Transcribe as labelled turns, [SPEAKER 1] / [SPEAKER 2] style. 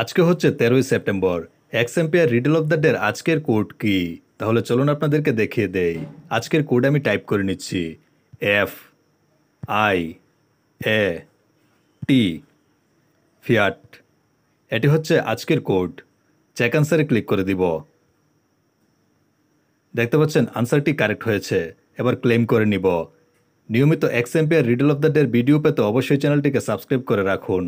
[SPEAKER 1] আজকে হচ্ছে তেরোই September X Empire riddle of the day আজকের কোড কি তাহলে চলুন আপনাদেরকে দেখিয়ে দেই আজকের কোড আমি টাইপ করে নিচ্ছি F I A T Fiat এটি হচ্ছে আজকের কোড চেক আনসারে ক্লিক করে দিব দেখতে পাচ্ছেন আনসারটি কারেক্ট হয়েছে এবার ক্লেম করে নিব নিয়মিত X riddle of the day video পেতে অবশ্যই চ্যানেলটিকে সাবস্ক্রাইব করে রাখুন